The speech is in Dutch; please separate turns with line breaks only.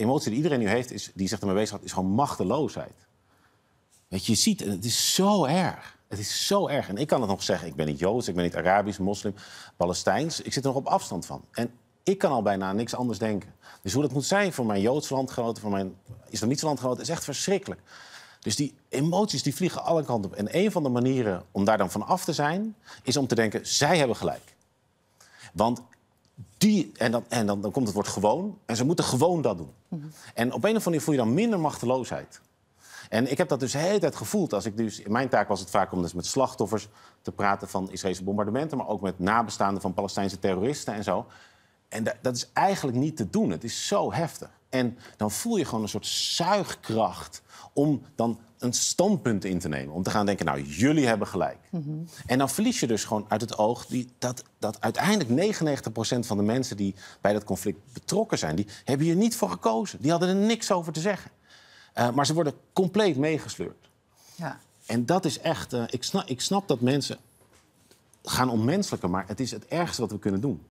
emotie die iedereen nu heeft, is, die zich ermee bezig had, is gewoon machteloosheid. Weet je, je ziet, het is zo erg. Het is zo erg. En ik kan het nog zeggen, ik ben niet Joods, ik ben niet Arabisch, moslim, Palestijns. Ik zit er nog op afstand van. En ik kan al bijna niks anders denken. Dus hoe dat moet zijn voor mijn Joodse landgenoten, voor mijn Islamitische groot, is echt verschrikkelijk. Dus die emoties die vliegen alle kanten op. En een van de manieren om daar dan van af te zijn, is om te denken: zij hebben gelijk. Want die, en dan, en dan, dan komt het woord gewoon. En ze moeten gewoon dat doen. Mhm. En op een of andere manier voel je dan minder machteloosheid. En ik heb dat dus de hele tijd gevoeld. Als ik dus, mijn taak was het vaak om dus met slachtoffers te praten van Israëlische bombardementen, maar ook met nabestaanden van Palestijnse terroristen en zo. En dat is eigenlijk niet te doen. Het is zo heftig. En dan voel je gewoon een soort zuigkracht om dan een standpunt in te nemen. Om te gaan denken, nou, jullie hebben gelijk. En dan verlies je dus gewoon uit het oog die, dat, dat uiteindelijk 99% van de mensen die bij dat conflict betrokken zijn, die hebben hier niet voor gekozen. Die hadden er niks over te zeggen. Eh, maar ze worden compleet meegesleurd. Ja. En dat is echt, eh, ik, snap, ik snap dat mensen gaan onmenselijken. maar het is het ergste wat we kunnen doen.